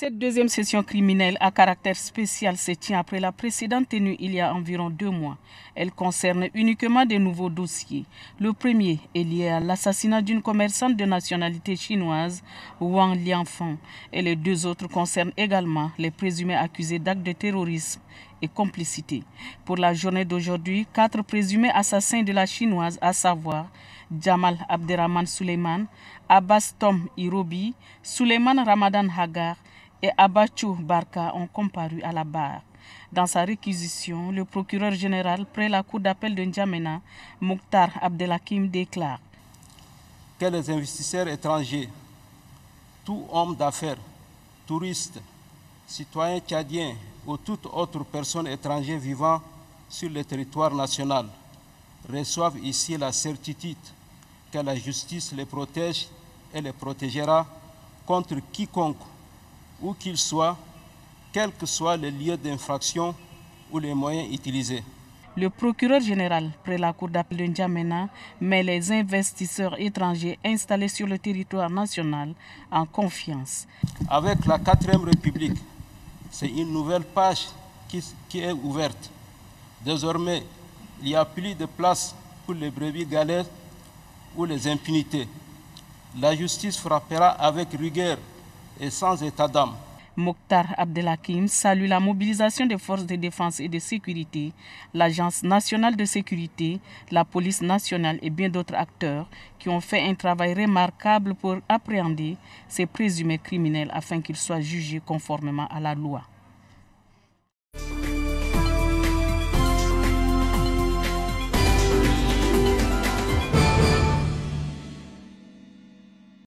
Cette deuxième session criminelle à caractère spécial se tient après la précédente tenue il y a environ deux mois. Elle concerne uniquement des nouveaux dossiers. Le premier est lié à l'assassinat d'une commerçante de nationalité chinoise, Wang Lianfeng, et les deux autres concernent également les présumés accusés d'actes de terrorisme et complicité. Pour la journée d'aujourd'hui, quatre présumés assassins de la chinoise, à savoir Jamal Abderrahman Suleiman, Abbas Tom Irobi, Suleiman Ramadan Hagar, et Abachou Barka ont comparu à la barre. Dans sa réquisition, le procureur général près la cour d'appel de N'Djamena, Mokhtar Abdelhakim, déclare Que les investisseurs étrangers, tout homme d'affaires, touristes, citoyens tchadiens ou toute autre personne étrangère vivant sur le territoire national reçoivent ici la certitude que la justice les protège et les protégera contre quiconque où qu'il soit, quel que soit le lieu d'infraction ou les moyens utilisés. Le procureur général près la cour d'appel de N'Djamena met les investisseurs étrangers installés sur le territoire national en confiance. Avec la 4ème République, c'est une nouvelle page qui, qui, est ouverte. Désormais, il n'y a plus de place pour les brebis galères ou les impunités. La justice frappera avec rigueur et sans état d'âme. Mokhtar Abdelhakim salue la mobilisation des forces de défense et de sécurité, l'Agence nationale de sécurité, la police nationale et bien d'autres acteurs qui ont fait un travail remarquable pour appréhender ces présumés criminels afin qu'ils soient jugés conformément à la loi.